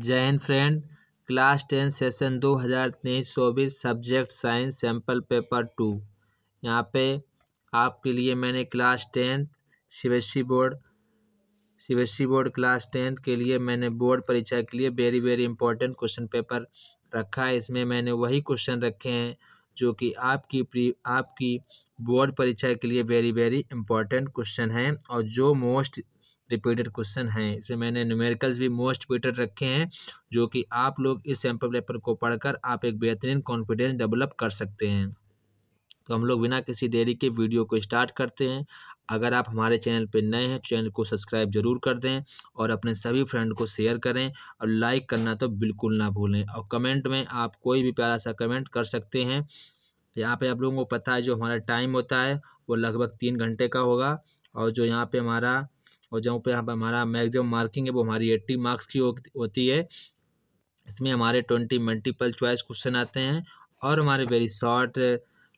Jain friend class ten session दो हज़ार तेईस चौबीस subject science sample paper two यहाँ पे आपके लिए मैंने class tenth C board C board class tenth के लिए मैंने बोर्ड परीक्षा के लिए very very important question paper रखा है इसमें मैंने वही क्वेश्चन रखे हैं जो कि आपकी प्री आपकी बोर्ड परीक्षा के लिए वेरी वेरी इंपॉर्टेंट क्वेश्चन हैं और जो मोस्ट रिपीटेड क्वेश्चन हैं इसमें मैंने न्यूमेरिकल्स भी मोस्ट रिपीटेड रखे हैं जो कि आप लोग इस सैम्पल पेपर को पढ़कर आप एक बेहतरीन कॉन्फिडेंस डेवलप कर सकते हैं तो हम लोग बिना किसी देरी के वीडियो को स्टार्ट करते हैं अगर आप हमारे चैनल पर नए हैं चैनल को सब्सक्राइब जरूर कर दें और अपने सभी फ्रेंड को शेयर करें और लाइक करना तो बिल्कुल ना भूलें और कमेंट में आप कोई भी प्यारा सा कमेंट कर सकते हैं यहाँ पे आप लोगों को पता है जो हमारा टाइम होता है वो लगभग तीन घंटे का होगा और जो यहाँ पे हमारा और जहाँ पे हमारा मैक्सिमम मार्किंग है वो हमारी एट्टी मार्क्स की होती है इसमें हमारे ट्वेंटी मल्टीपल चॉइस क्वेश्चन आते हैं और हमारे वेरी शॉर्ट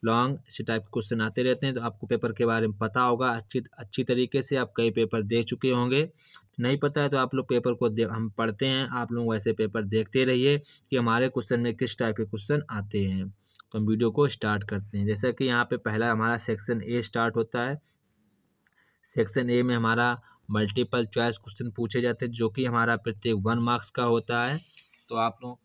लॉन्ग इसी टाइप के क्वेश्चन आते रहते हैं तो आपको पेपर के बारे में पता होगा अच्छी अच्छी तरीके से आप कई पेपर देख चुके होंगे नहीं पता है तो आप लोग पेपर को हम पढ़ते हैं आप लोग वैसे पेपर देखते रहिए कि हमारे क्वेश्चन में किस टाइप के क्वेश्चन आते हैं तो हम वीडियो को स्टार्ट करते हैं जैसा कि यहाँ पे पहला हमारा सेक्शन ए स्टार्ट होता है सेक्शन ए में हमारा मल्टीपल चॉइस क्वेश्चन पूछे जाते हैं जो कि हमारा प्रत्येक वन मार्क्स का होता है तो आप लोग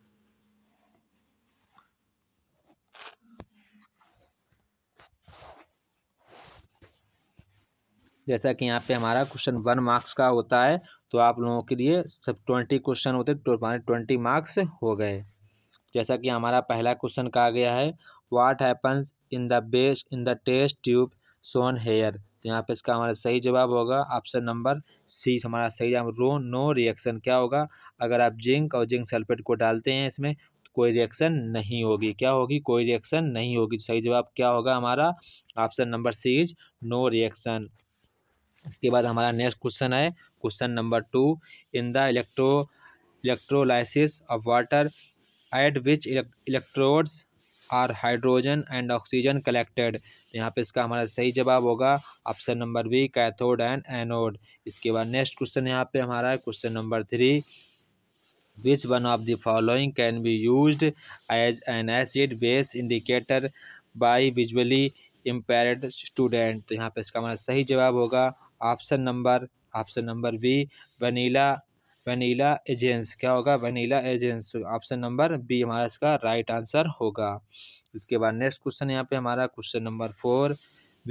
जैसा कि यहाँ पे हमारा क्वेश्चन वन मार्क्स का होता है तो आप लोगों के लिए सब ट्वेंटी क्वेश्चन होते हैं ट्वेंटी तो मार्क्स हो गए जैसा कि हमारा पहला क्वेश्चन कहा गया है what happens in the base in the test tube soon here तो यहाँ पे इसका हमारा सही जवाब होगा ऑप्शन नंबर सी हमारा सही जवाब रो नो रिएक्शन क्या होगा अगर आप जिंक और जिंक सल्फेट को डालते हैं इसमें तो कोई रिएक्शन नहीं होगी क्या होगी कोई रिएक्शन नहीं होगी तो सही जवाब क्या होगा हमारा option number C is no reaction इसके बाद हमारा नेक्स्ट क्वेश्चन है question number two in the electro electrolysis of water at which electrodes are hydrogen and oxygen collected यहाँ पे इसका हमारा सही जवाब होगा option number B cathode and anode इसके बाद नेक्स्ट क्वेश्चन यहाँ पे हमारा question number three which one of the following can be use as an acid base indicator by visually impaired student तो यहाँ पे इसका हमारा सही जवाब होगा option number option number B vanilla vanilla essence क्या होगा vanilla essence option number B हमारा इसका राइट आंसर होगा इसके बाद नेक्स्ट क्वेश्चन यहाँ पे हमारा question number four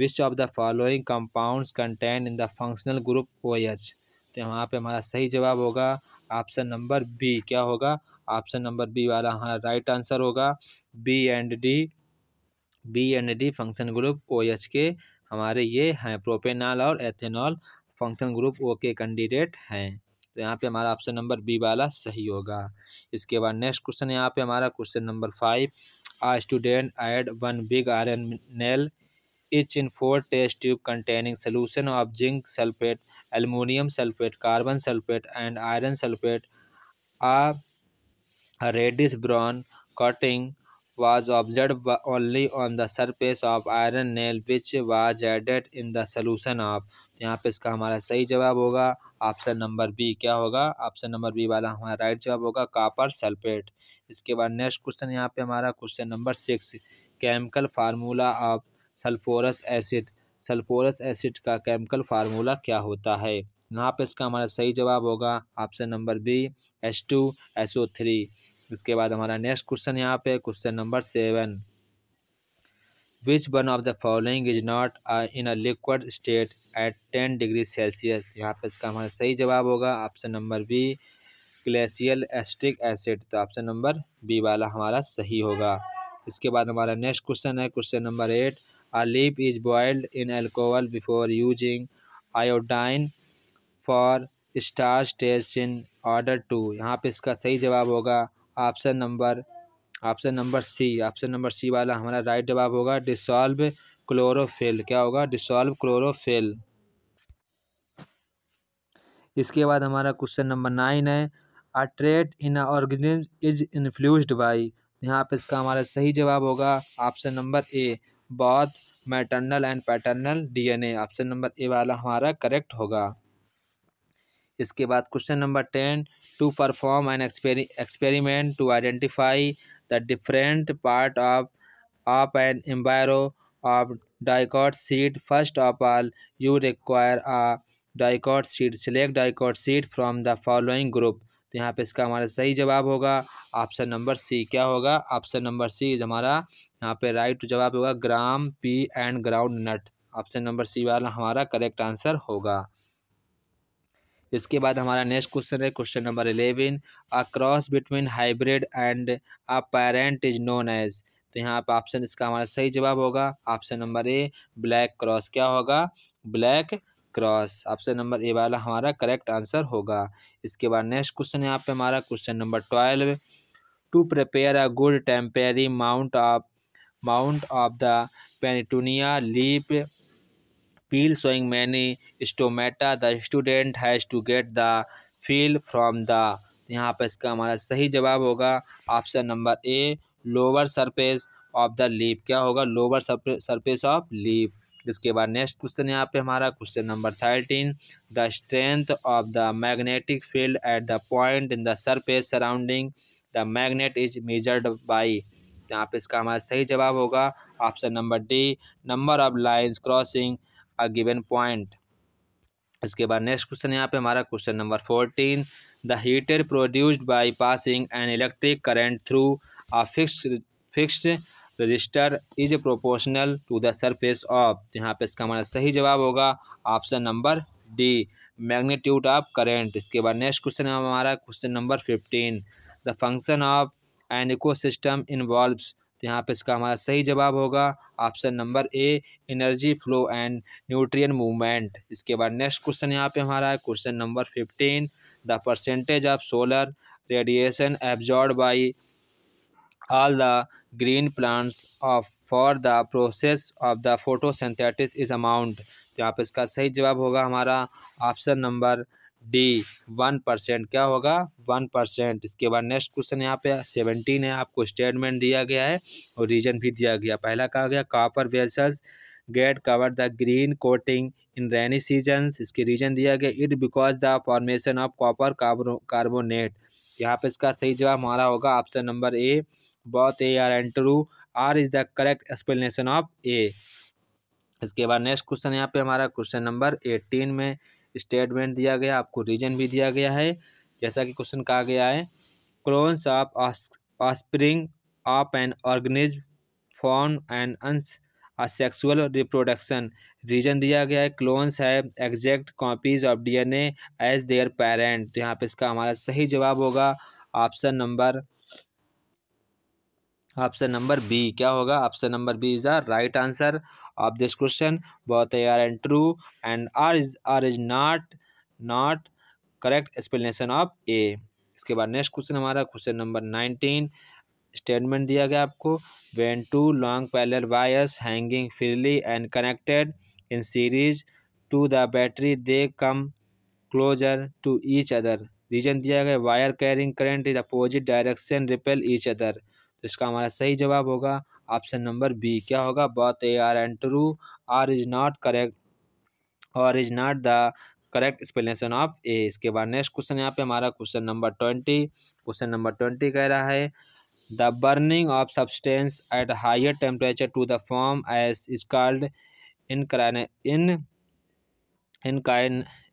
which of the following compounds content in the functional group O H तो यहाँ पे हमारा सही जवाब होगा ऑप्शन नंबर बी क्या होगा ऑप्शन नंबर बी वाला हमारा राइट आंसर होगा B and D B and D function group O H के हमारे ये हैं प्रोपेनॉल और एथेनॉल फंक्शन ग्रुप ओ के कैंडिडेट हैं तो यहाँ पे हमारा ऑप्शन नंबर बी वाला सही होगा इसके बाद नेक्स्ट क्वेश्चन यहाँ पे हमारा question number five a student added one big iron nail each in four test tube containing solution of zinc sulphate aluminium sulphate carbon sulphate and iron sulphate a reddish brown cutting was observe only on the surface of iron nail which was added in the solution of तो यहाँ पे इसका हमारा सही जवाब होगा option number B क्या होगा ऑप्शन नंबर बी वाला हमारा राइट जवाब होगा कापर सल्फेट इसके बाद नेक्स्ट क्वेश्चन यहाँ पे हमारा question number six chemical formula of sulphurous acid sulphurous acid का केमिकल फार्मूला क्या होता है यहाँ पे इसका हमारा सही जवाब होगा option number B S two S O three इसके बाद हमारा नेक्स्ट क्वेश्चन यहाँ पे question number seven which one of the following is not in a liquid state at ten degree Celsius यहाँ पर इसका हमारा सही जवाब होगा option number B glacial acetic acid तो ऑप्शन नंबर बी वाला हमारा सही होगा इसके बाद हमारा नेक्स्ट क्वेश्चन है question number eight a leap is boiled in alcohol before using iodine for star test in order to यहाँ पे इसका सही जवाब होगा option number option number C option number C वाला हमारा राइट जवाब होगा डिसॉल्व क्लोरोफिल क्या होगा डिसॉल्व क्लोरोफिल इसके बाद हमारा क्वेश्चन नंबर नाइन है a trait in organism is influenced by यहाँ पे इसका हमारा सही जवाब होगा option number A both maternal and paternal DNA option number A वाला हमारा करेक्ट होगा इसके बाद question number ten to perform an experi experiment to identify the different part of of an embryo of dicot seed first of all you require a dicot seed select dicot seed from the following group तो यहाँ पे इसका हमारा सही जवाब होगा option number सी क्या होगा ऑप्शन नंबर सी इज हमारा यहाँ पे राइट जवाब होगा gram pea and groundnut option number C वाला हमारा करेक्ट आंसर होगा इसके बाद हमारा नेक्स्ट क्वेश्चन है question number eleven a cross between hybrid and a parent is known as तो यहाँ पर ऑप्शन इसका हमारा सही जवाब होगा option number A black cross क्या होगा black cross option number A वाला हमारा करेक्ट आंसर होगा इसके बाद नेक्स्ट क्वेश्चन यहाँ पे हमारा question number twelve to prepare a good temporary mount of mount of the petunia leap peel showing many stomata the student has to get the feel from the यहाँ पर इसका हमारा सही जवाब होगा option number A lower surface of the leap क्या होगा lower surface of leap इसके बाद नेक्स्ट क्वेश्चन यहाँ पे हमारा question number thirteen the strength of the magnetic field at the point in the surface surrounding the magnet is measured by यहाँ पे इसका हमारा सही जवाब होगा option number D number of lines crossing a given point इसके बाद next question यहाँ पे हमारा question number fourteen the heater produced by passing an electric current through a fixed register is proportional to the surface of यहाँ पे इसका हमारा सही जवाब होगा option number D magnitude of current इसके बाद नेक्स्ट क्वेश्चन हमारा question number fifteen the function of an ecosystem involve तो यहाँ पे इसका हमारा सही जवाब होगा option number A energy flow and nutrient movement इसके बाद नेक्स्ट क्वेश्चन यहाँ पे हमारा है question number fifteen the percentage of solar radiation absorbed by all the green plants of for the process of the photosynthesis is amount तो यहाँ पे इसका सही जवाब होगा हमारा option number D one percent क्या होगा वन परसेंट इसके बाद नेक्स्ट क्वेश्चन यहाँ पे सेवनटीन है आपको स्टेटमेंट दिया गया है और रीजन भी दिया गया पहला कहा गया copper vessels get cover the green coating in rainy season इसके रीजन दिया गया it because the formation of copper carbonate यहाँ पे इसका सही जवाब हमारा होगा option number A both A R and true R is the correct explanation of A इसके बाद नेक्स्ट क्वेश्चन यहाँ पे हमारा क्वेश्चन नंबर एटीन में स्टेटमेंट दिया गया आपको रीजन भी दिया गया है जैसा कि क्वेश्चन कहा गया है clones of offspring of an organism form and asexual reproduction reason दिया गया है क्लोन्स है exact copies of DNA as their parent तो यहाँ पे इसका हमारा सही जवाब होगा option number option number B क्या होगा option number B is the right answer of this question both they are and true and r is r is not not correct explanation of a इसके बाद next question हमारा question number nineteen statement दिया गया आपको when two long parallel wires hanging freely and connected in series to the battery they come closer to each other reason दिया गया wire carrying current is opposite direction repel each other तो इसका हमारा सही जवाब होगा ऑप्शन नंबर बी क्या होगा both A R and true R is not correct और is not the correct explanation of A इसके बाद नेक्स्ट क्वेश्चन यहाँ पे हमारा question number twenty question number twenty कह रहा है the burning of substance at higher temperature to the form ash is called in in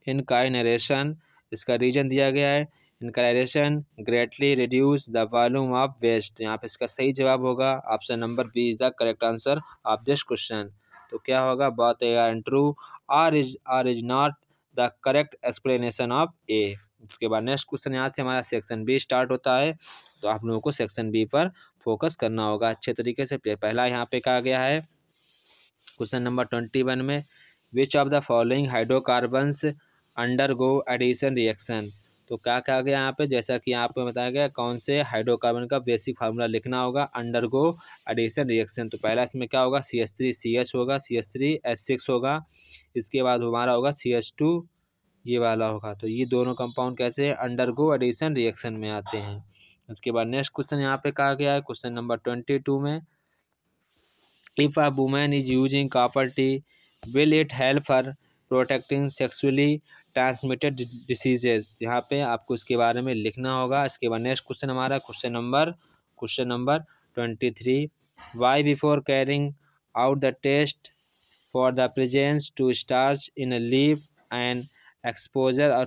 incineration इसका reason दिया गया है incineration greatly reduce the volume of waste यहाँ पे इसका सही जवाब होगा option number B is the correct answer of this question तो क्या होगा both R and true R is R is not the correct explanation of A उसके बाद नेक्स्ट क्वेश्चन यहाँ से हमारा सेक्शन बी स्टार्ट होता है तो आप लोगों को सेक्शन बी पर फोकस करना होगा अच्छे तरीके से पहला यहाँ पे कहा गया है क्वेश्चन नंबर ट्वेंटी वन में which of the following hydrocarbons undergo addition reaction तो क्या क्या गया यहाँ पे जैसा कि यहाँ पे बताया गया कौन से हाइड्रोकार्बन का बेसिक फार्मूला लिखना होगा अंडर गो एडिशन रिएक्शन तो पहला इसमें क्या होगा C S three C H होगा C S three S six होगा इसके बाद हमारा होगा सी एस टू ये वाला होगा तो ये दोनों कंपाउंड कैसे अंडर गो एडिशन रिएक्शन में आते हैं उसके बाद नेक्स्ट क्वेश्चन यहाँ पे कहा गया है क्वेश्चन नंबर ट्वेंटी टू में if a women is using copper T will it help her protecting sexually transmitted diseases यहाँ पे आपको इसके बारे में लिखना होगा इसके बाद नेक्स्ट क्वेश्चन हमारा question number question number twenty three why before carrying out the test for the presence to starch in a leaf and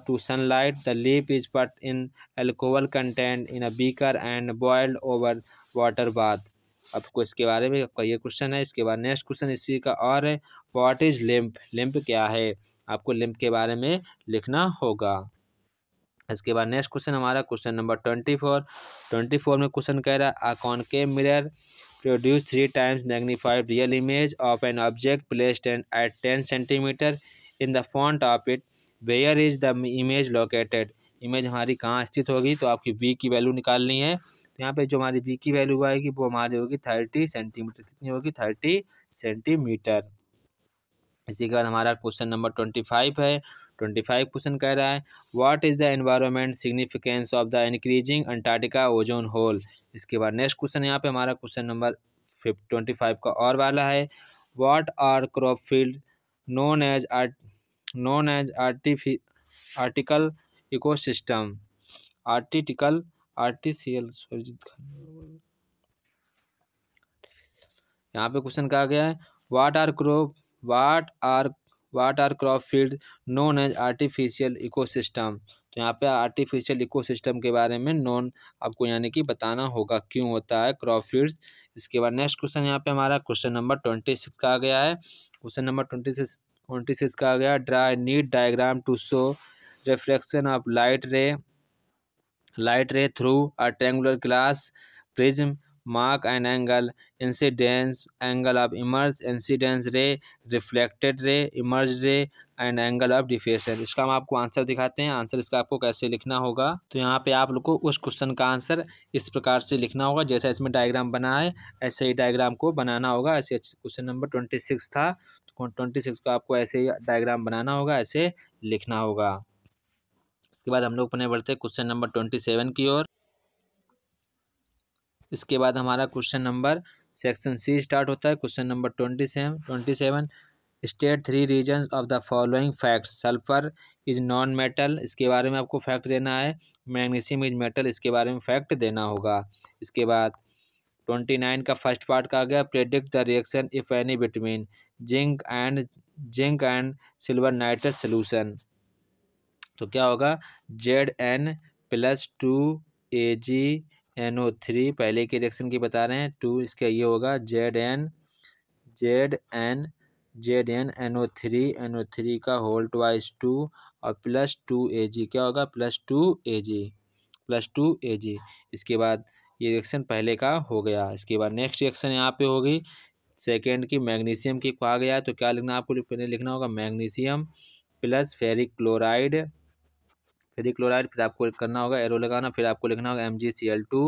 to sunlight the leaf is put in alcohol content in a beaker and boiled over water bath आपको इसके बारे में आपका ये question है इसके बाद next question इसी का और है वॉट इज लिम्प लिम्प क्या है आपको लिम्प के बारे में लिखना होगा इसके बाद नेक्स्ट क्वेश्चन हमारा question number twenty four twenty four में क्वेश्चन कह रहा है के mirror produce three times magnified real image of an object placed and at ten centimetre in the front of it where is the image located image हमारी कहाँ स्थित होगी तो आपकी बी की वैल्यू निकालनी है तो यहाँ पर जो हमारी बी की वैल्यू आएगी वो हमारी होगी थर्टी सेंटीमीटर कितनी होगी थर्टी सेंटीमीटर इसी के बाद हमारा क्वेश्चन नंबर ट्वेंटी फाइव है ट्वेंटी फाइव क्वेश्चन कह रहा है what is the environment significance of the increasing Antarctica ozone hole इसके बाद नेक्स्ट क्वेश्चन यहाँ पे हमारा क्वेश्चन नंबर ट्वेंटी फाइव का और वाला है what are crop field known as art known as artificial article ecosystem artificial artificial यहाँ पे क्वेश्चन कहा गया है what are crop what are what are crop field known as artificial ecosystem तो यहाँ पे आर्टिफिशियल इकोसिस्टम के बारे में नॉन आपको यानी कि बताना होगा क्यों होता है क्रॉप फील्ड्स इसके बाद नेक्स्ट क्वेश्चन यहाँ पे हमारा क्वेश्चन नंबर ट्वेंटी सिक्स का आ गया है question number twenty six twenty six का आ गया draw neat diagram to show reflection of light ray light ray through a triangular glass prism mark an angle incidence angle of emerge incidence ray reflected ray emerge ray and angle of deviation इसका हम आपको answer दिखाते हैं answer इसका आपको कैसे लिखना होगा तो यहाँ पे आप लोग को उस क्वेश्चन का आंसर इस प्रकार से लिखना होगा जैसा इसमें डायग्राम बना है ऐसे ही डायग्राम को बनाना होगा ऐसे क्वेश्चन नंबर ट्वेंटी सिक्स था तो ट्वेंटी सिक्स को आपको ऐसे ही डायग्राम बनाना होगा ऐसे लिखना होगा इसके बाद हम लोग अपने बढ़ते क्वेश्चन नंबर ट्वेंटी सेवन की ओर इसके बाद हमारा question number section C start होता है question number twenty seven twenty seven state three reason of the following facts sulphur is non metal इसके बारे में आपको फैक्ट देना है मैग्नीशियम इज मेटल इसके बारे में फैक्ट देना होगा इसके बाद ट्वेंटी नाइन का फर्स्ट पार्ट कहा गया predict the reaction if any between zinc and zinc and silver nitrate solution तो क्या होगा Z N plus two A G N O three पहले के रिएक्शन की बता रहे हैं टू इसका ये होगा Z N Z N Z N N O three N O three का होल ट्वाइस टू और प्लस टू ए जी क्या होगा plus two A G plus two A G इसके बाद ये रिएक्शन पहले का हो गया इसके बाद नेक्स्ट रिएक्शन यहाँ पे होगी सेकेंड की मैग्नीशियम की कहा गया तो क्या लिखना आपको पहले लिखना होगा मैग्नीशियम प्लस फेरिक क्लोराइड यदि क्लोराइड फिर आपको करना होगा एरो लगाना फिर आपको लिखना होगा M G C L two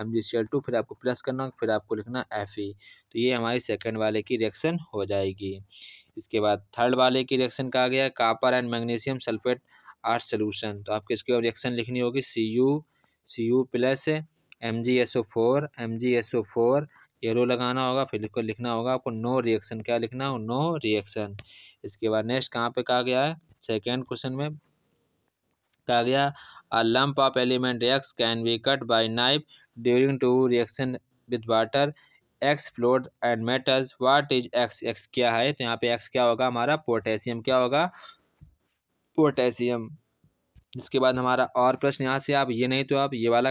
M G C L two फिर आपको प्लस करना होगा फिर आपको लिखना एफ ई तो ये हमारी सेकेंड वाले की रिएक्शन हो जाएगी इसके बाद थर्ड वाले की रिएक्शन कहा गया है copper and magnesium sulphate are solution तो आपको बाद रिएक्शन लिखनी होगी C U C U plus M G S O four M G S O four arrow लगाना होगा फिर को लिखना होगा आपको नो रिएक्शन क्या लिखना हो नो रिएक्शन इसके बाद नेक्स्ट कहाँ पे कहा गया है सेकेंड क्वेश्चन में कहा गया a lump of element X can be cut by knife during to reaction with water X flowed and metals what is X X क्या है तो यहाँ पे एक्स क्या होगा हमारा पोटेशियम क्या होगा पोटेशियम इसके बाद हमारा और प्रश्न यहाँ से आप ये नहीं तो आप ये वाला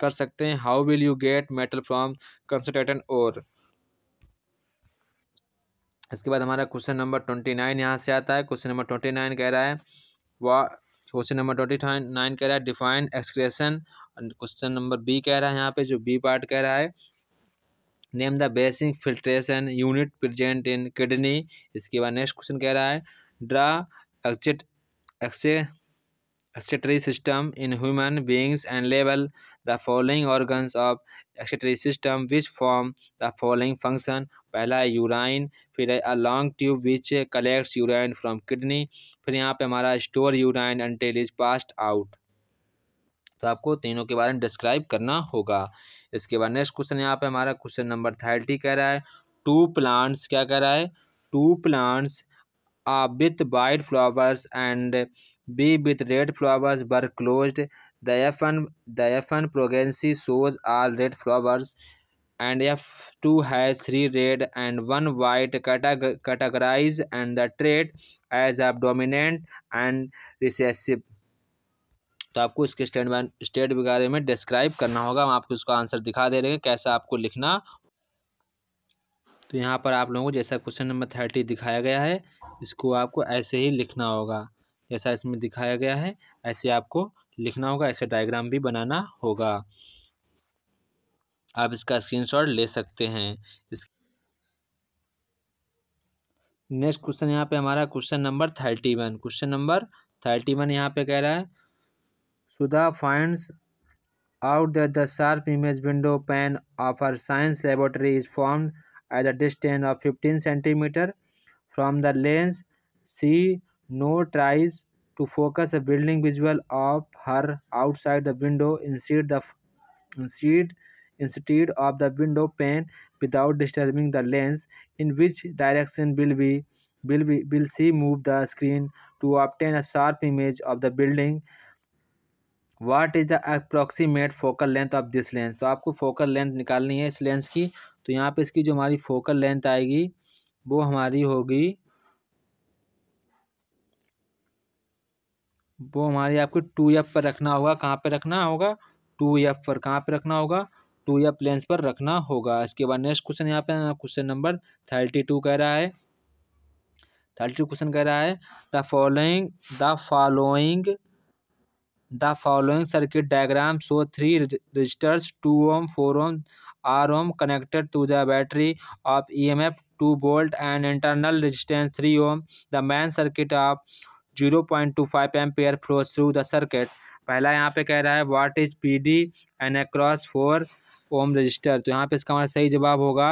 कर सकते हैं how will you get metal from concentrated और इसके बाद हमारा क्वेश्चन नंबर ट्वेंटी नाइन यहाँ से आता है क्वेश्चन नंबर ट्वेंटी नाइन कह रहा है वा क्वेश्चन नंबर ट्वेंटी नाइन कह रहा है define excretion question number B कह रहा है यहाँ पे जो बी पार्ट कह रहा है name the basic filtration unit present in kidney इसके बाद नेक्स्ट क्वेश्चन कह रहा है ड्रा एक्सिट एक्से excretory system in human beings and लेवल the following organs of excretory system which form the following function पहला है यूराइन फिर है a long tube which collects urine from kidney फिर यहाँ पे हमारा store urine until is passed out तो आपको तीनों के बारे में डिस्क्राइब करना होगा इसके बाद नेक्स्ट क्वेश्चन यहाँ पे हमारा क्वेश्चन नंबर थर्टी कह रहा है टू प्लांट्स क्या कह रहा है two plants a with white flowers and B with red flowers were close then then progeny shows are red flowers and F two है three red and one white categorise and the trait as a dominant and recessive तो आपको इसके state one state बारे में describe करना होगा हम आपको इसका आंसर दिखा दे रहे हैं कैसा आपको लिखना तो यहाँ पर आप लोगों को जैसा क्वेश्चन नंबर थर्टी दिखाया गया है इसको आपको ऐसे ही लिखना होगा जैसा इसमें दिखाया गया है ऐसे आपको लिखना होगा ऐसे डायग्राम भी बनाना होगा आप इसका स्क्रीनशॉट ले सकते हैं इस नेक्स्ट क्वेश्चन यहाँ पे हमारा question number thirty one question number thirty one यहाँ पे कह रहा है Sudha finds out the the image window pane of our science laboratory is form at the distance of fifteen centimetre from the lens she now tries to focus a building visual of her outside the window instead the instead instead of the window pane without disturbing the lens in which direction will be will be will she move the screen to obtain a sharp image of the building what is the approximate focal length of this lens तो आपको focal length निकालनी है इस lens की तो यहाँ पे इसकी जो हमारी फोकल लेंथ आएगी वो हमारी होगी वो हमारी आपको टू एफ पर रखना होगा कहाँ पर रखना होगा टू एफ पर कहाँ पर रखना होगा टू एफ लेंस पर रखना होगा इसके बाद नेक्स्ट क्वेश्चन यहाँ पे क्वेश्चन नंबर थर्टी टू कह रहा है थर्टी टू क्वेश्चन कह रहा है the following the following the following circuit diagram shows three resistors two ohm four ohm R ohm connected to the battery of E M F two volt and internal 2 three ohm the main circuit of zero point two five ampere flows through the circuit पहला यहाँ पे कह रहा है what is P D N across four ohm resistor तो यहाँ पे इसका हमारा सही जवाब होगा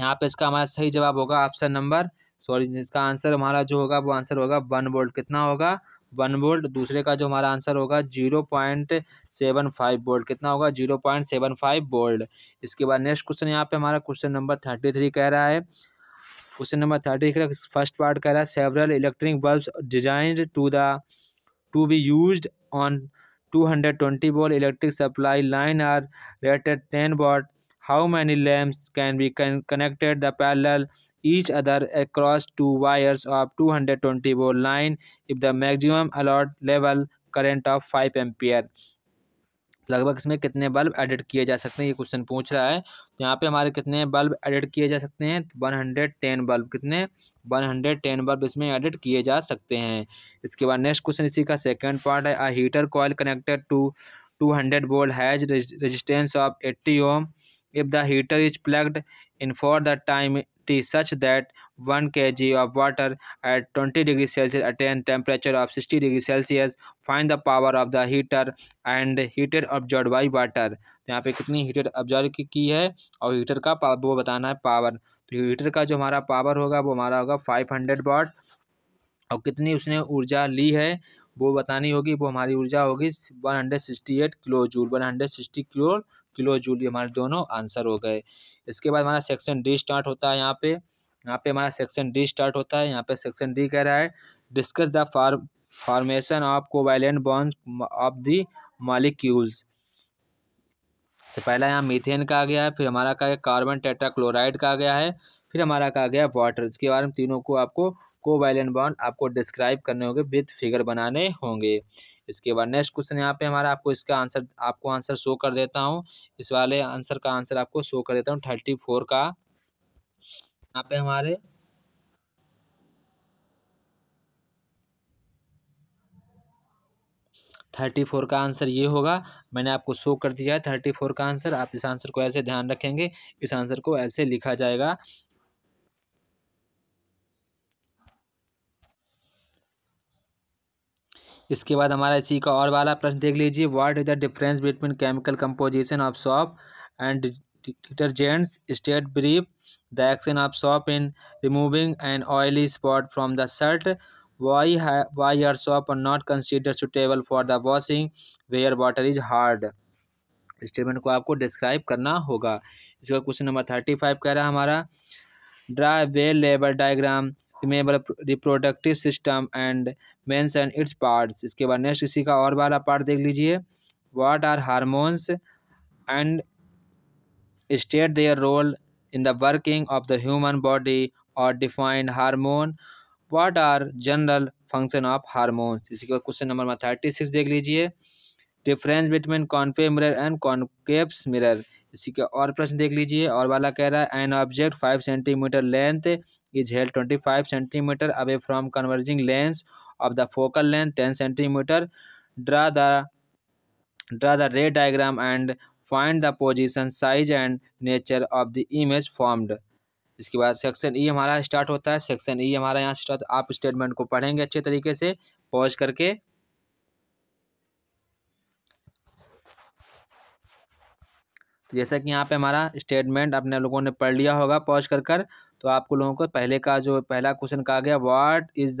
यहाँ पे इसका हमारा सही जवाब होगा ऑप्शन नंबर सॉरी इसका आंसर हमारा जो होगा वो आंसर होगा वन वोल्ट कितना होगा वन वोल्ट दूसरे का जो हमारा आंसर होगा zero point seven five volt कितना होगा zero point seven five volt इसके बाद नेक्स्ट क्वेश्चन यहाँ पे हमारा क्वेश्चन नंबर थर्टी थ्री कह रहा है question number thirty three first part कह रहा है several electric bulb design to the to be use on two hundred twenty volt electric supply line are rated ten watt how many lamps can be con connected the parallel each other across two wires of 220 volt line if the maximum allowed level current of 5 ampere लगभग इसमें कितने bulb edit किए जा सकते हैं ये question पूछ रहा है तो यहाँ पे हमारे कितने बल्ब एडिट किए जा सकते हैं वन हंड्रेड टेन बल्ब कितने वन हंड्रेड टेन बल्ब इसमें एडिट किए जा सकते हैं इसके बाद नेक्स्ट क्वेश्चन इसी का सेकंड पार्ट है a heater coil connected to two hundred volt has resistance of eighty ohm if the heater is plugged in for the time t such that 1 kg of water at 20 degrees celsius attain temperature of 60 degrees celsius find the power of the heater and heated absorbed by water तो यहाँ पे कितनी heater observe की है और heater का वो बताना है पावर तो हीटर का जो हमारा पावर होगा वो हमारा होगा फाइव हंड्रेड वाट और कितनी उसने ऊर्जा ली है वो बतानी होगी वो हमारी ऊर्जा होगी one hundred sixty eight kilo joule one hundred sixty kilo kilo joule ये हमारे दोनों आंसर हो गए इसके बाद हमारा सेक्शन डी स्टार्ट होता है यहाँ पे यहाँ पे हमारा सेक्शन डी स्टार्ट होता है यहाँ पे सेक्शन डी कह रहा है discuss the for formation of covalent bonds of the molecules तो पहला यहाँ मीथेन का आ गया है फिर हमारा का कार्बन टेट्राक्लोराइड का आ गया है फिर हमारा का आ गया वाटर इसके बारे में तीनों को आपको कोवैलेंट बॉन्ड आपको डिस्क्राइब करने होंगे विथ फिगर बनाने होंगे इसके बाद नेक्स्ट क्वेश्चन यहाँ पे हमारा आपको इसका आंसर आपको आंसर शो कर देता हूँ इस वाले आंसर का आंसर आपको शो कर देता हूँ थर्टी फोर का यहाँ पे हमारे थर्टी फोर का आंसर ये होगा मैंने आपको शो कर दिया है थर्टी फोर का आंसर आप इस आंसर को ऐसे ध्यान रखेंगे इस आंसर को ऐसे लिखा जाएगा इसके बाद हमारा इसी का और वाला प्रश्न देख लीजिए what is the difference between chemical composition of soap and detergents state brief the action of soap in removing an oily spot from the shirt why why are soap are not consider suitable for the washing where water is hard statement को आपको describe करना होगा इसका question number thirty five कह रहा है हमारा draw well labelled diagram female reproductive system and mens and its parts इसके बाद नेक्स्ट इसी का और वाला पार्ट देख लीजिए what are hormones and state their role in the working of the human body और defined hormone what are general function of hormones इसके बाद क्वेश्चन नंबर थर्टी सिक्स देख लीजिए difference between convex mirror and concave mirror इसी का और प्रश्न देख लीजिए और वाला कह रहा है an object five centimetre length is held twenty five centimetre away from converging lens of the focal length ten centimetre draw the draw the ray diagram and find the position size and nature of the image formed इसके बाद section E e हमारा start होता है section E e हमारा यहाँ start आप statement को पढ़ेंगे अच्छे तरीके से पॉज करके तो जैसा कि यहाँ पे हमारा स्टेटमेंट अपने लोगों ने पढ़ लिया होगा पॉज कर कर तो आपको लोगों को पहले का जो पहला क्वेश्चन कहा गया what is the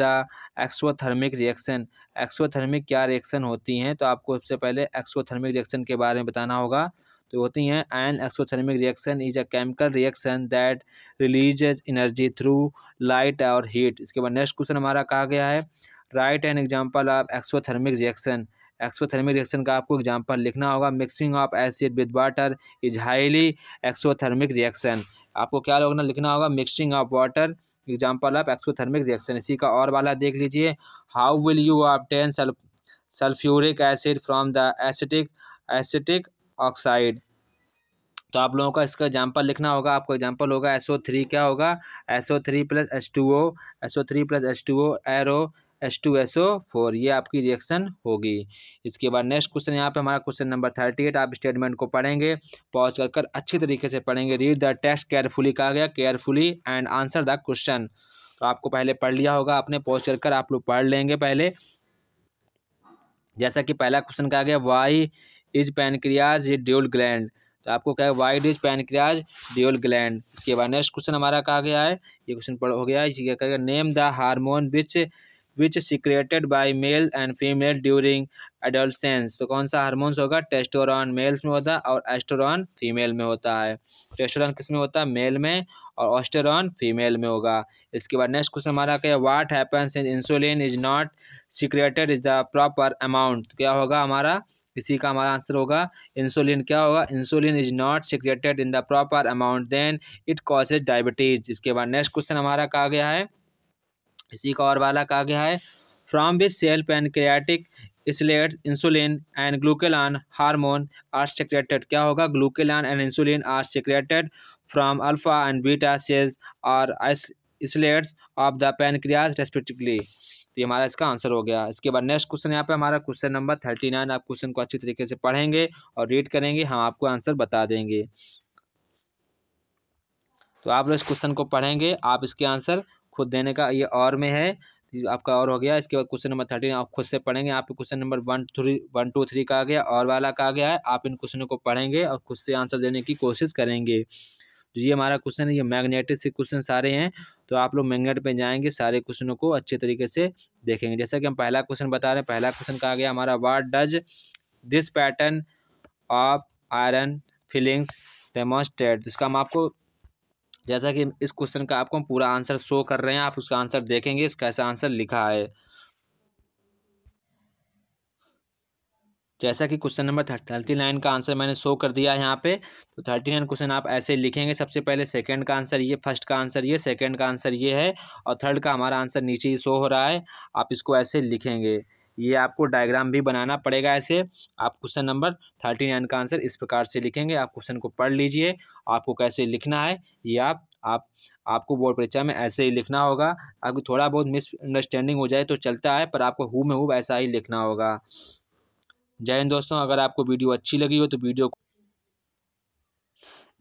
exothermic reaction exothermic क्या रिएक्शन होती हैं तो आपको सबसे पहले एक्सोथर्मिक रिएक्शन के बारे में बताना होगा तो होती हैं an exothermic reaction is a chemical reaction that release energy through light और हीट इसके बाद नेक्स्ट क्वेश्चन हमारा कहा गया है write an example of exothermic reaction exothermic reaction का आपको एग्जाम्पल लिखना होगा mixing of acid with water is highly exothermic reaction आपको क्या लोग लिखना होगा mixing of water example of exothermic reaction इसी का और वाला देख लीजिए how will you ten sulphuric acid from the acetic acetic oxide तो आप लोगों का इसका एग्जाम्पल लिखना होगा आपको एग्जाम्पल होगा एस ओ थ्री क्या होगा S O three plus S two O S O three plus S two O arrow S two S O four ये आपकी रिएक्शन होगी इसके बाद नेक्स्ट क्वेश्चन यहाँ पे हमारा क्वेश्चन नंबर थर्टी एट आप स्टेटमेंट को पढ़ेंगे पॉज कर कर अच्छे तरीके से पढ़ेंगे रीड द टेक्स्ट केयरफुली कहा गया carefully and answer the question तो आपको पहले पढ़ लिया होगा आपने पॉज कर कर आप लोग पढ़ लेंगे पहले जैसा कि पहला क्वेश्चन कहा गया वाई इज पैनक्रियाज ये ड्यूल ग्लैंड तो आपको क्या है wide is pancreas dual gland इसके बाद नेक्स्ट क्वेश्चन हमारा कहा गया है ये क्वेश्चन पढ़ हो गया है इसी क्या कहेगा name the hormone which which secreted by male and female during adolescence तो कौन सा हारमोन्स होगा टेस्टोरॉन मेल्स में होता है और एस्टोरॉन फीमेल में होता है टेस्टोरॉन किस में होता है मेल में और ऑस्टेरॉन फीमेल में होगा इसके बाद नेक्स्ट क्वेश्चन हमारा क्या what happens in insulin is not secreted is the proper amount क्या होगा हमारा इसी का हमारा आंसर होगा इंसुलिन क्या होगा insulin is not secreted in the proper amount then it causes diabetes इसके बाद नेक्स्ट क्वेश्चन हमारा कहा गया है इसी का और वाला कहा गया है from which cell pancreatic islet insulin and glucagon hormone are secreted क्या होगा glucagon and insulin are secreted from alpha and beta cells are islets of the pancreas respectively तो ये हमारा इसका आंसर हो गया इसके बाद नेक्स्ट क्वेश्चन यहाँ पे हमारा क्वेश्चन नंबर थर्टी नाइन आप क्वेश्चन को अच्छी तरीके से पढ़ेंगे और रीड करेंगे हम आपको आंसर बता देंगे तो आप लोग इस क्वेश्चन को पढ़ेंगे आप इसके आंसर खुद देने का ये और में है आपका और हो गया इसके बाद क्वेश्चन नंबर थर्टीन आप खुद से पढ़ेंगे आपके question number one three one two three का आ गया और वाला का आ गया है आप इन क्वेश्चनों को पढ़ेंगे और खुद से आंसर देने की कोशिश करेंगे तो ये हमारा क्वेश्चन है ये मैग्नेटिक से क्वेश्चन सारे हैं तो आप लोग मैग्नेट पे जाएंगे सारे क्वेश्चनों को अच्छे तरीके से देखेंगे जैसा कि हम पहला क्वेश्चन बता रहे हैं पहला क्वेश्चन कहा गया हमारा what does this pattern of iron filings demonstrate इसका हम आपको जैसा कि इस क्वेश्चन का आपको हम पूरा आंसर शो कर रहे हैं आप उसका आंसर देखेंगे इस कैसा आंसर लिखा है जैसा कि क्वेश्चन नंबर थर्टी नाइन का आंसर मैंने शो कर दिया है यहाँ पे तो थर्टी नाइन क्वेश्चन आप ऐसे लिखेंगे सबसे पहले सेकंड का आंसर ये फर्स्ट का आंसर ये सेकंड का आंसर ये है और थर्ड का हमारा आंसर नीचे ही शो हो रहा है आप इसको ऐसे लिखेंगे ये आपको डायग्राम भी बनाना पड़ेगा ऐसे आप क्वेश्चन नंबर थर्टी नाइन का आंसर इस प्रकार से लिखेंगे आप क्वेश्चन को पढ़ लीजिए आपको कैसे लिखना है ये आप आप आपको बोर्ड परीक्षा में ऐसे ही लिखना होगा अगर थोड़ा बहुत मिसअंडरस्टैंडिंग हो जाए तो चलता है पर आपको हु में हु ऐसा ही लिखना होगा जय हिंद दोस्तों अगर आपको वीडियो अच्छी लगी हो तो वीडियो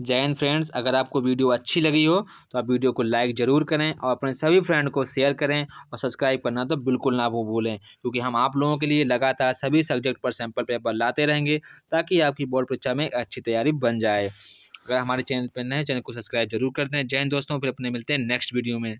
जय हिंद फ्रेंड्स अगर आपको वीडियो अच्छी लगी हो तो आप वीडियो को लाइक ज़रूर करें और अपने सभी फ्रेंड को शेयर करें और सब्सक्राइब करना तो बिल्कुल ना वो भूलें क्योंकि हम आप लोगों के लिए लगातार सभी सब्जेक्ट पर सैम्पल पेपर लाते रहेंगे ताकि आपकी बोर्ड परीक्षा में अच्छी तैयारी बन जाए अगर हमारे चैनल पर नए चैनल को सब्सक्राइब जरूर कर दें जय हिंद दोस्तों फिर अपने मिलते हैं नेक्स्ट वीडियो में